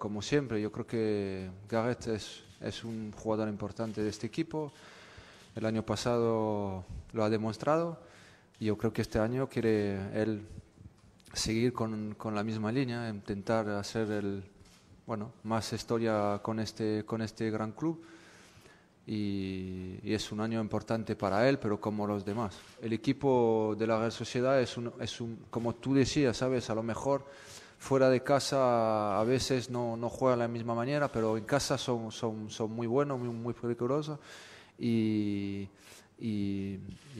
como siempre, yo creo que Gareth es, es un jugador importante de este equipo. El año pasado lo ha demostrado y yo creo que este año quiere él seguir con, con la misma línea, intentar hacer el, bueno, más historia con este, con este gran club. Y, es un año importante para él, pero como los demás. El equipo de la Real Sociedad es, un, es un, como tú decías, ¿sabes? A lo mejor Fuera de casa a veces no, juegan de la misma manera, pero en casa son, muy buenos, muy, muy peligrosos. Y,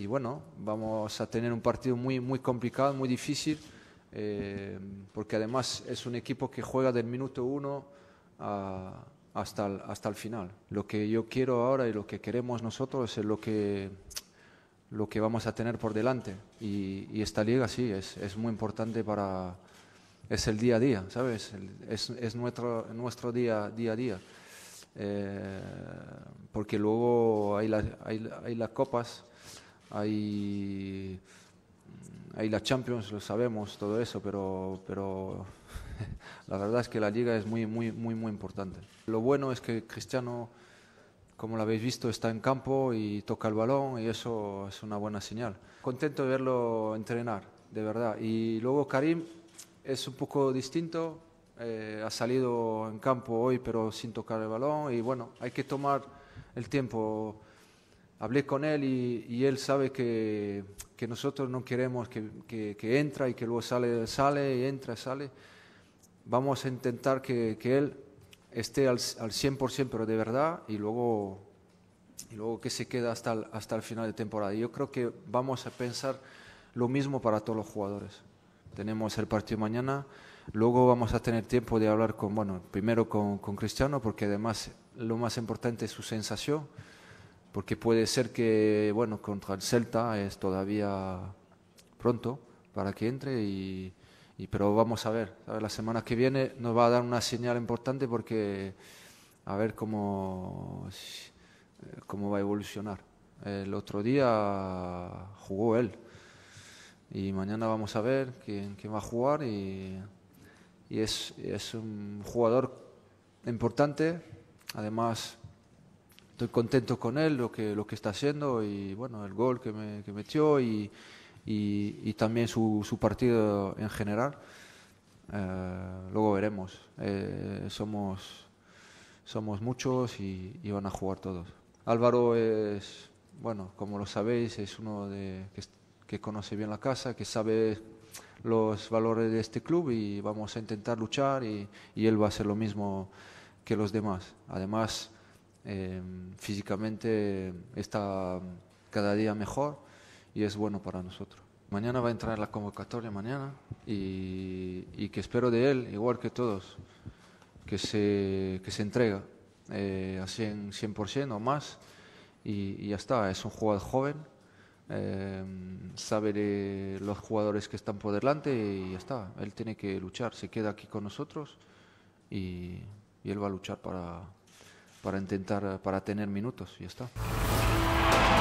bueno, vamos a tener un partido muy, muy complicado, muy difícil, eh, porque además es un equipo que juega del minuto uno hasta, el, final. Lo que yo quiero ahora y lo que queremos nosotros es lo que, lo que vamos a tener por delante. Y, esta liga sí, es, es muy importante para es el día a día, ¿sabes? Es, nuestro, nuestro día, día a día. Eh, porque luego hay, la, hay, las copas, hay, hay la Champions, lo sabemos, todo eso, pero, pero la verdad es que la liga es muy, muy, muy, muy importante. Lo bueno es que Cristiano, como lo habéis visto, está en campo y toca el balón y eso es una buena señal. Contento de verlo entrenar, de verdad. Y luego Karim es un poco distinto. Eh, ha salido en campo hoy, pero sin tocar el balón. Y bueno, hay que tomar el tiempo. Hablé con él y, él sabe que, nosotros no queremos que, que, entra y que luego sale, sale, y entra, sale. Vamos a intentar que, él esté al, al 100%, pero de verdad, y luego, y luego que se quede hasta hasta el final de temporada. Yo creo que vamos a pensar lo mismo para todos los jugadores. Tenemos el partido mañana, luego vamos a tener tiempo de hablar con, bueno, primero con, Cristiano, porque además lo más importante es su sensación, porque puede ser que, bueno, contra el Celta es todavía pronto para que entre y, pero vamos a ver, la semana que viene nos va a dar una señal importante porque a ver cómo, cómo va a evolucionar. El otro día jugó él y mañana vamos a ver quién, va a jugar y, y es, es, un jugador importante, además estoy contento con él, lo que, lo que está haciendo y bueno, el gol que, que metió y, y, también su, su, partido en general. Eh, luego veremos, eh, somos, somos muchos y, van a jugar todos. Álvaro es, bueno, como lo sabéis, es uno de, que que conoce bien la casa, que sabe los valores de este club y vamos a intentar luchar y, él va a hacer lo mismo que los demás. Además, em, físicamente está cada día mejor y es bueno para nosotros. Mañana va a entrar la convocatoria, mañana, y, que espero de él, igual que todos, que se, que se entrega eh, 100%, 100 o más y ya está. Es un jugador joven eh, sabe los jugadores que están por delante y ya está. Él tiene que luchar, se queda aquí con nosotros y, y él va a luchar para, para intentar, para tener minutos y ya está.